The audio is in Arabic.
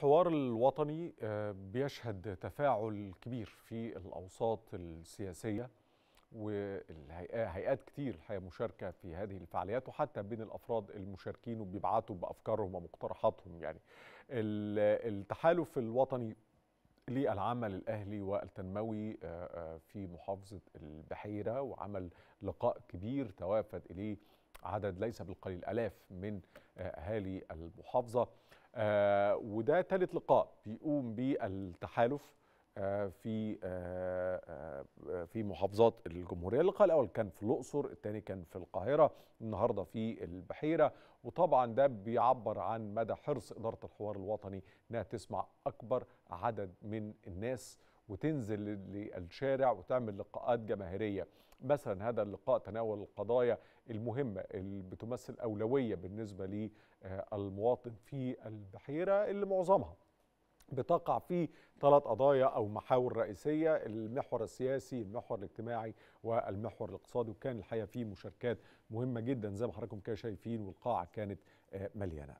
الحوار الوطني آه، بيشهد تفاعل كبير في الأوساط السياسية وهيئات كتير الحقيقة مشاركة في هذه الفعاليات وحتى بين الأفراد المشاركين وبيبعتوا بأفكارهم ومقترحاتهم يعني التحالف الوطني للعمل الأهلي والتنموي آه، آه، في محافظة البحيرة وعمل لقاء كبير توافد إليه عدد ليس بالقليل ألاف من أهالي المحافظة آه، وده ثالث لقاء بيقوم بالتحالف آه، في آه، في محافظات الجمهوريه، اللقاء الاول كان في الاقصر، الثاني كان في القاهره، النهارده في البحيره، وطبعا ده بيعبر عن مدى حرص اداره الحوار الوطني انها تسمع اكبر عدد من الناس وتنزل للشارع وتعمل لقاءات جماهيريه مثلا هذا اللقاء تناول القضايا المهمه اللي بتمثل اولويه بالنسبه للمواطن آه، في البحيره اللي معظمها بتقع في ثلاث قضايا او محاور رئيسيه المحور السياسي المحور الاجتماعي والمحور الاقتصادي وكان الحقيقه فيه مشاركات مهمه جدا زي ما حضراتكم كده شايفين والقاعه كانت آه، مليانه